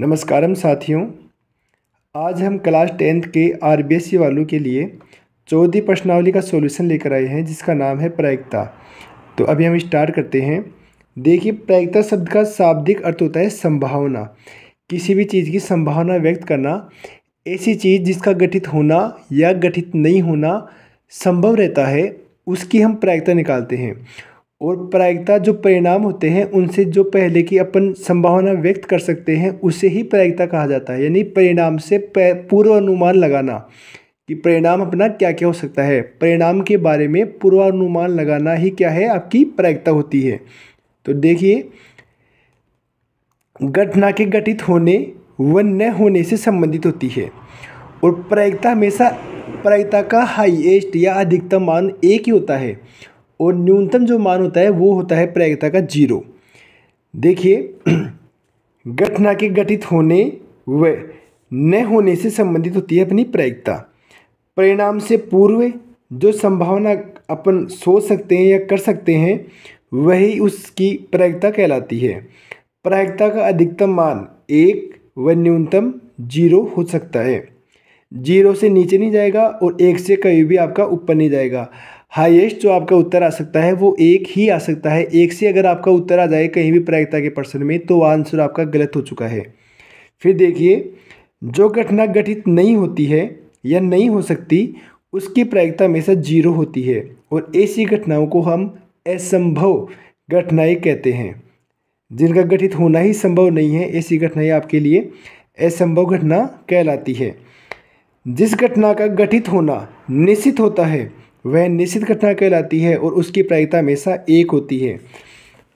नमस्कारम साथियों आज हम क्लास टेंथ के आर वालों के लिए चौथी प्रश्नावली का सॉल्यूशन लेकर आए हैं जिसका नाम है प्रायिकता तो अभी हम स्टार्ट करते हैं देखिए प्रायिकता शब्द का शाब्दिक अर्थ होता है संभावना किसी भी चीज़ की संभावना व्यक्त करना ऐसी चीज़ जिसका गठित होना या गठित नहीं होना संभव रहता है उसकी हम प्रायिकता निकालते हैं और प्रायिकता जो परिणाम होते हैं उनसे जो पहले की अपन संभावना व्यक्त कर सकते हैं उसे ही प्रायिकता कहा जाता है यानी परिणाम से पूर्वानुमान लगाना कि परिणाम अपना क्या क्या हो सकता है परिणाम के बारे में पूर्वानुमान लगाना ही क्या है आपकी प्रायिकता होती है तो देखिए घटना के घटित होने व न होने से संबंधित होती है और प्रायिकता हमेशा प्रायिकता का हाईएस्ट या अधिकतम मान एक ही होता है और न्यूनतम जो मान होता है वो होता है प्रायिकता का जीरो देखिए घटना के घटित होने व न होने से संबंधित होती है अपनी प्रायिकता परिणाम से पूर्व जो संभावना अपन सोच सकते हैं या कर सकते हैं वही उसकी प्रायिकता कहलाती है प्रायिकता का अधिकतम मान एक व न्यूनतम जीरो हो सकता है जीरो से नीचे नहीं जाएगा और एक से कभी भी आपका ऊपर नहीं जाएगा हाईएस्ट जो आपका उत्तर आ सकता है वो एक ही आ सकता है एक से अगर आपका उत्तर आ जाए कहीं भी प्रायिकता के प्रश्न में तो आंसर आपका गलत हो चुका है फिर देखिए जो घटना घटित नहीं होती है या नहीं हो सकती उसकी प्रायिकता हमेशा जीरो होती है और ऐसी घटनाओं को हम असंभव घटनाएँ कहते हैं जिनका गठित होना ही संभव नहीं है ऐसी घटनाएँ आपके लिए असंभव घटना कहलाती है जिस घटना का गठित होना निश्चित होता है वह निश्चित घटना कहलाती है और उसकी प्रायिकता हमेशा एक होती है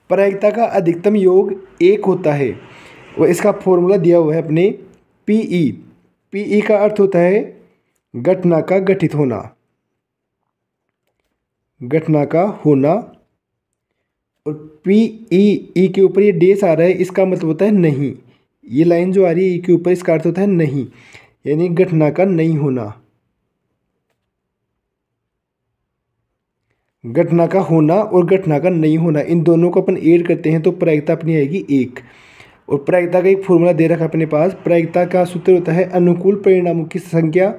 प्रायिकता का अधिकतम योग एक होता है और इसका फॉर्मूला दिया हुआ है अपने पी ई पी ई का अर्थ होता है घटना का गठित होना घटना का होना और पी ई ई के ऊपर ये डेस आ रहा है इसका मतलब होता है नहीं ये लाइन जो आ रही है ई e के ऊपर इसका अर्थ होता है नहीं यानी घटना का नहीं होना घटना का होना और घटना का नहीं होना इन दोनों को अपन एड करते हैं तो प्रायिकता अपनी आएगी एक और प्रायिकता का एक फॉर्मूला दे रखा अपने पास प्रायिकता का सूत्र होता है अनुकूल परिणामों की संख्या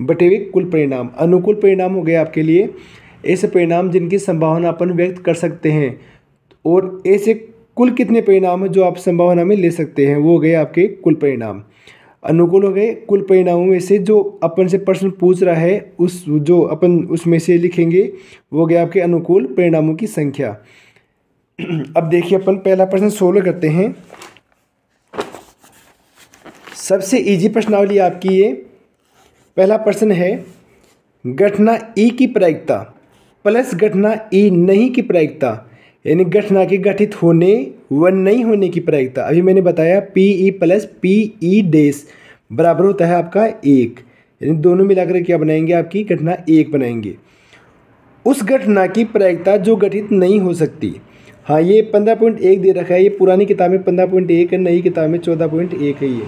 बटे हुए कुल परिणाम अनुकूल परिणाम हो गए आपके लिए ऐसे परिणाम जिनकी संभावना अपन व्यक्त कर सकते हैं और ऐसे कुल कितने परिणाम हैं जो आप संभावना में ले सकते हैं वो हो गए आपके कुल परिणाम अनुकूल हो गए कुल परिणामों में से जो अपन से प्रश्न पूछ रहा है उस जो अपन उसमें से लिखेंगे वो गया आपके अनुकूल परिणामों की संख्या अब देखिए अपन पहला प्रश्न सोलह करते हैं सबसे इजी प्रश्नावली आपकी ये पहला प्रश्न है घटना ई e की प्रायिकता प्लस घटना ई e नहीं की प्रायिकता यानी घटना के गठित होने वन नहीं होने की प्रायिकता अभी मैंने बताया P E plus P E डेस बराबर होता है आपका एक यानी दोनों मिलाकर क्या बनाएंगे आपकी घटना एक बनाएंगे उस घटना की प्रायिकता जो गठित नहीं हो सकती हाँ ये पंद्रह पॉइंट एक दे रखा है ये पुरानी किताब में पंद्रह पॉइंट एक है नई किताब में चौदह पॉइंट एक है ये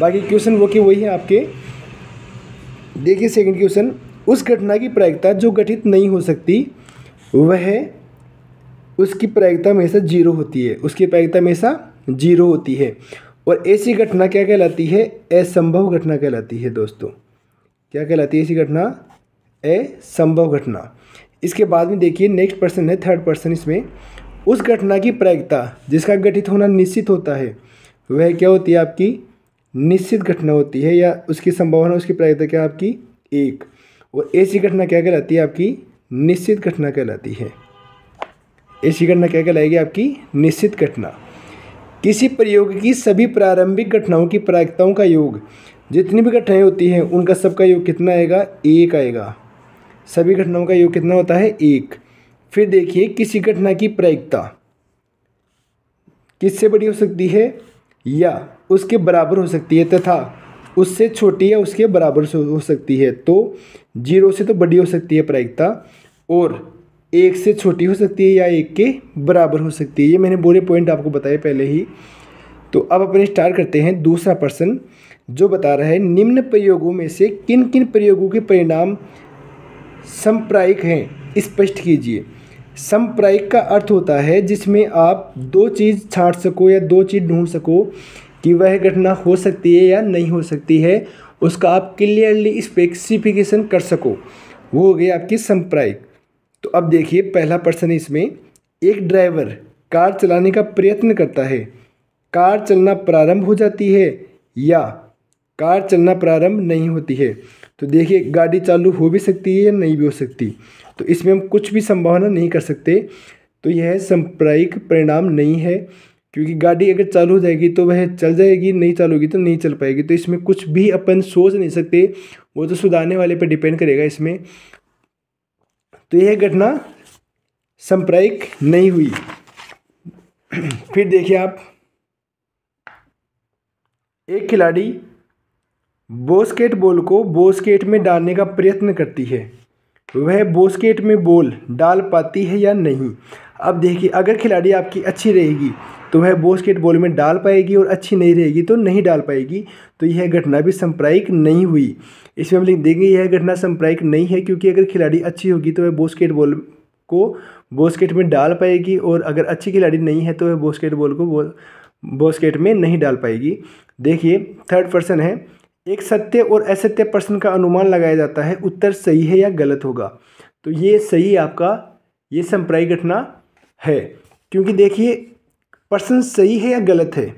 बाकी क्वेश्चन वो के वही है आपके देखिए सेकंड क्वेश्चन उस घटना की प्रायिकता जो गठित नहीं हो सकती वह उसकी प्रायिकता हमेशा जीरो होती है उसकी प्रायिकता हमेशा जीरो होती है और ऐसी घटना क्या कहलाती है असंभव घटना कहलाती है दोस्तों क्या कहलाती है ऐसी घटना असंभव घटना इसके बाद में देखिए नेक्स्ट पर्सन है थर्ड पर्सन इसमें उस घटना की प्रायिकता जिसका घटित होना निश्चित होता है वह क्या होती है आपकी निश्चित घटना होती है या उसकी संभावना उसकी प्रायिकता क्या आपकी एक और ऐसी घटना क्या कहलाती है आपकी निश्चित घटना कहलाती है ऐसी घटना क्या कहलाएगी आपकी निश्चित घटना किसी प्रयोग की सभी प्रारंभिक घटनाओं की प्रायिकताओं का योग जितनी भी घटनाएं होती हैं उनका सबका योग कितना आएगा एक आएगा सभी घटनाओं का योग कितना होता है एक फिर देखिए किसी घटना की प्रायिकता किससे बड़ी हो सकती है या उसके बराबर हो सकती है तथा उससे छोटी या उसके बराबर हो सकती है तो जीरो से तो बड़ी हो सकती है प्रायिकता और एक से छोटी हो सकती है या एक के बराबर हो सकती है ये मैंने बुरे पॉइंट आपको बताए पहले ही तो अब अपने स्टार्ट करते हैं दूसरा पर्सन जो बता रहा है निम्न प्रयोगों में से किन किन प्रयोगों के परिणाम संप्रायिक हैं स्पष्ट कीजिए संप्रायिक का अर्थ होता है जिसमें आप दो चीज़ छाँट सको या दो चीज़ ढूंढ सको कि वह घटना हो सकती है या नहीं हो सकती है उसका आप क्लियरली स्पेसिफिकेशन कर सको वो हो गया आपकी संप्रायिक तो अब देखिए पहला प्रश्न इसमें एक ड्राइवर कार चलाने का प्रयत्न करता है कार चलना प्रारंभ हो जाती है या कार चलना प्रारंभ नहीं होती है तो देखिए गाड़ी चालू हो भी सकती है या नहीं भी हो सकती तो इसमें हम कुछ भी संभावना नहीं कर सकते तो यह सांप्रायिक परिणाम नहीं है क्योंकि गाड़ी अगर चालू हो जाएगी तो वह चल जाएगी नहीं चालूगी तो नहीं चल पाएगी तो इसमें कुछ भी अपन सोच नहीं सकते वो तो सुधारने वाले पर डिपेंड करेगा इसमें तो यह घटना संप्रायिक नहीं हुई फिर देखिए आप एक खिलाड़ी बोस्केट बॉल को बोस्केट में डालने का प्रयत्न करती है वह बोस्केट में बॉल डाल पाती है या नहीं अब देखिए अगर खिलाड़ी आपकी अच्छी रहेगी तो वह बास्केटबॉल में डाल पाएगी और अच्छी नहीं रहेगी तो नहीं डाल पाएगी तो यह घटना भी संप्रायिक नहीं हुई इसमें हम लिख देंगे यह घटना संप्रायिक नहीं है क्योंकि अगर खिलाड़ी अच्छी होगी तो वह बास्केटबॉल को बॉस्केट में डाल पाएगी और अगर अच्छी खिलाड़ी नहीं है तो वह बॉल को बॉस्केट में नहीं डाल पाएगी देखिए थर्ड पर्सन है एक सत्य और असत्य प्रश्न का अनुमान लगाया जाता है उत्तर सही है या गलत होगा तो ये सही आपका ये संप्रायिक घटना है क्योंकि देखिए पर्सन सही है या गलत है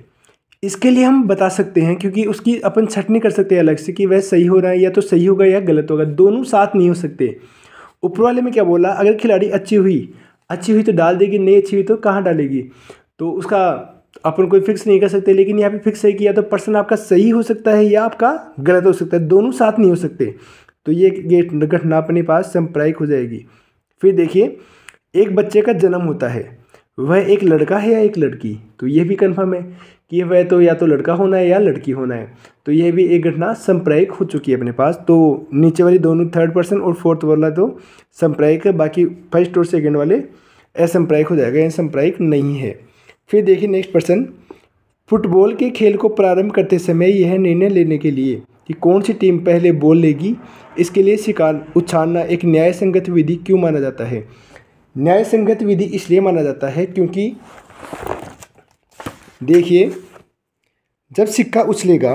इसके लिए हम बता सकते हैं क्योंकि उसकी अपन छटनी कर सकते हैं अलग से कि वह सही हो रहा है या तो सही होगा या गलत होगा दोनों साथ नहीं हो सकते ऊपर वाले में क्या बोला अगर खिलाड़ी अच्छी हुई अच्छी हुई तो डाल देगी नहीं अच्छी हुई तो कहाँ डालेगी तो उसका अपन कोई फिक्स नहीं कर सकते लेकिन यहाँ पे फिक्स है कि या तो पर्सन आपका सही हो सकता है या आपका गलत हो सकता है दोनों साथ नहीं हो सकते तो ये गेट घटना अपने पास संप्रायिक हो जाएगी फिर देखिए एक बच्चे का जन्म होता है वह एक लड़का है या एक लड़की तो यह भी कन्फर्म है कि वह तो या तो लड़का होना है या लड़की होना है तो यह भी एक घटना संप्रायिक हो चुकी है अपने पास तो नीचे वाली दोनों थर्ड पर्सन और फोर्थ वाला तो संप्रायिक है बाकी फर्स्ट और सेकेंड वाले असंप्रायिक हो जाएगा यह संप्रायिक नहीं है फिर देखिए नेक्स्ट पर्सन फुटबॉल के खेल को प्रारंभ करते समय यह निर्णय लेने के लिए कि कौन सी टीम पहले बोल लेगी इसके लिए शिकार उछालना एक न्याय संगत विधि क्यों माना जाता है न्याय संगत विधि इसलिए माना जाता है क्योंकि देखिए जब सिक्का उछलेगा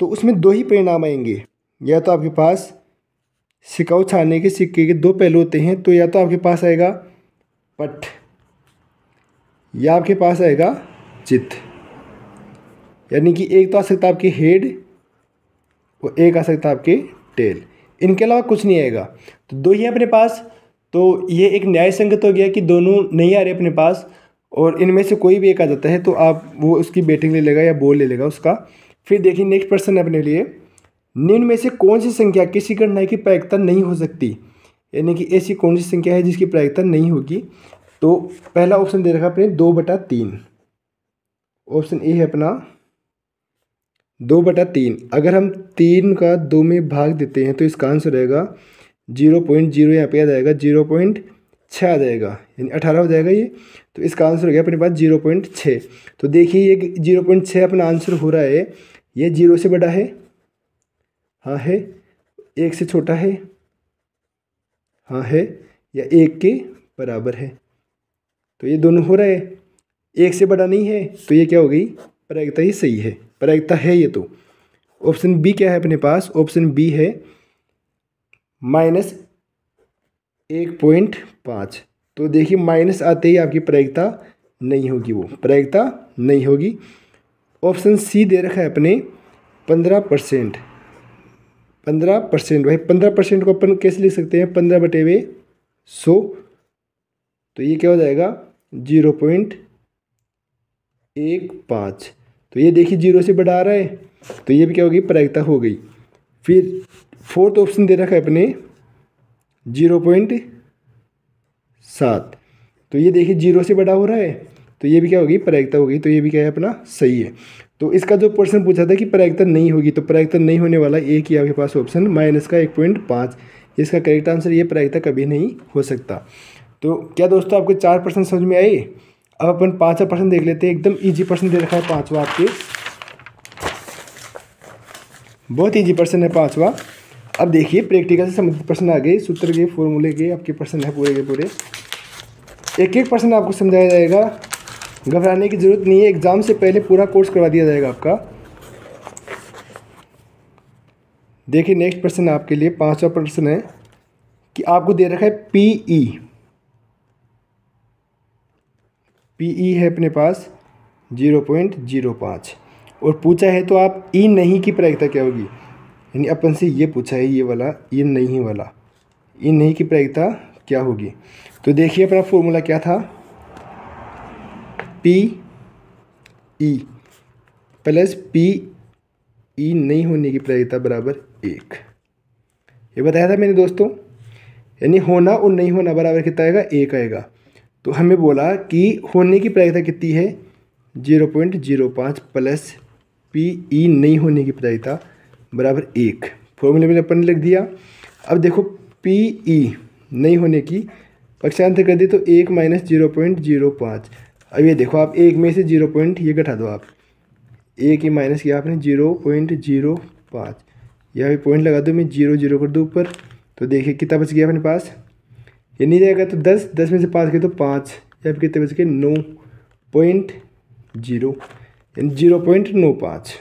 तो उसमें दो ही परिणाम आएंगे या तो आपके पास सिक्का उछालने के सिक्के के दो पहलू होते हैं तो या तो आपके पास आएगा पट या आपके पास आएगा चित्त यानी कि एक तो आ सकता है आपके हेड और एक आ सकता है आपके टेल इनके अलावा कुछ नहीं आएगा तो दो ही अपने पास तो ये एक न्याय संगत हो गया कि दोनों नहीं आ रहे अपने पास और इनमें से कोई भी एक आ जाता है तो आप वो उसकी बैटिंग ले लेगा या बॉल ले लेगा उसका फिर देखिए नेक्स्ट पर्सन है अपने लिए निम्न में से कौन सी संख्या किसी गणनाय की प्रायिकता नहीं हो सकती यानी कि ऐसी कौन सी संख्या है जिसकी प्रायिकता नहीं होगी तो पहला ऑप्शन दे रखा अपने दो बटा तीन ऑप्शन ए है अपना दो बटा तीन अगर हम तीन का दो में भाग देते हैं तो इसका आंसर रहेगा जीरो पॉइंट जीरो यहाँ पे आ जाएगा जीरो पॉइंट छः आ जाएगा यानी अठारह हो जाएगा ये तो इसका आंसर हो गया अपने पास जीरो पॉइंट छः तो देखिए ये जीरो पॉइंट छः अपना आंसर हो रहा है ये जीरो से बड़ा है हाँ है एक से छोटा है हाँ है या एक के बराबर है तो ये दोनों हो रहा है एक से बड़ा नहीं है तो ये क्या हो गई प्रायिकता ही सही है प्रायिकता है ये तो ऑप्शन बी क्या है अपने पास ऑप्शन बी है माइनस एक पॉइंट पाँच तो देखिए माइनस आते ही आपकी प्रायिकता नहीं होगी वो प्रायिकता नहीं होगी ऑप्शन सी दे रखा है अपने पंद्रह परसेंट पंद्रह परसेंट भाई पंद्रह परसेंट को अपन कैसे लिख सकते हैं पंद्रह बटे हुए सो तो ये क्या हो जाएगा जीरो पॉइंट एक पाँच तो ये देखिए जीरो से बढ़ा रहा है तो ये भी क्या होगी प्रायिकता हो गई फिर फोर्थ ऑप्शन दे रखा है अपने जीरो पॉइंट सात तो ये देखिए जीरो से बड़ा हो रहा है तो ये भी क्या होगी प्रायिकता होगी तो ये भी क्या है अपना सही है तो इसका जो पर्सन पूछा था कि प्रायिकता नहीं होगी तो प्रायिकता नहीं होने वाला एक ही आपके पास ऑप्शन माइनस का एक पॉइंट पाँच इसका करेक्ट आंसर ये प्रायिकता कभी नहीं हो सकता तो क्या दोस्तों आपको चार पर्सन समझ में आए अब अपन पाँचवा पर्सन देख लेते हैं एकदम ईजी पर्सन दे रखा है पाँचवा आपके बहुत ईजी पर्सन है पाँचवा अब देखिए प्रैक्टिकल से संबंधित प्रश्न आ गए सूत्र के फॉर्मूले के आपके प्रश्न है पूरे के पूरे एक एक प्रश्न आपको समझाया जाएगा घबराने की ज़रूरत नहीं है एग्ज़ाम से पहले पूरा कोर्स करवा दिया जाएगा आपका देखिए नेक्स्ट प्रश्न आपके लिए पांचवा प्रश्न है कि आपको दे रखा है पी ई पी ई है अपने पास जीरो पॉइंट जीरो पाँच और पूछा है तो आप ई e नहीं की प्रायिकता क्या होगी यानी अपन से ये पूछा है ये वाला ये नहीं वाला ये नहीं की प्रायिकता क्या होगी तो देखिए अपना फॉर्मूला क्या था P E plus P E नहीं होने की प्रायिकता बराबर एक ये बताया था मैंने दोस्तों यानी होना और नहीं होना बराबर कितना आएगा एक आएगा तो हमें बोला कि होने की प्रायिकता कितनी है जीरो पॉइंट जीरो पाँच प्लस पी ई e नहीं होने की प्रायिकता बराबर एक फॉर्मूले में अपन ने लिख दिया अब देखो पी ई e नहीं होने की पक्षांतर कर दी तो एक माइनस जीरो पॉइंट जीरो पाँच अब ये देखो आप एक में से जीरो पॉइंट ये घटा दो आप एक ही माइनस किया आपने जीरो पॉइंट जीरो पाँच या भी पॉइंट लगा दो मैं जीरो जीरो कर दो ऊपर तो देखिए कितना बच गया अपने पास ये नहीं रहेगा तो दस दस में से पाँच गए तो पाँच या फिर कितने बच गए नौ पॉइंट जीरो यानी जीरो पॉइंट नौ पाँच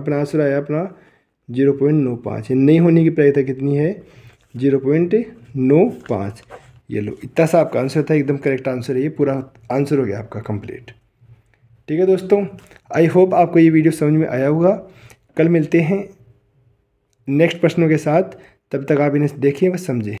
अपना आंसर आया अपना जीरो पॉइंट नौ पाँच नहीं होने की प्रायिकता कितनी है जीरो पॉइंट नौ पाँच ये लो इतना सा आपका आंसर था एकदम करेक्ट आंसर है ये पूरा आंसर हो गया आपका कंप्लीट ठीक है दोस्तों आई होप आपको ये वीडियो समझ में आया होगा कल मिलते हैं नेक्स्ट प्रश्नों के साथ तब तक आप इन्हें देखें व समझें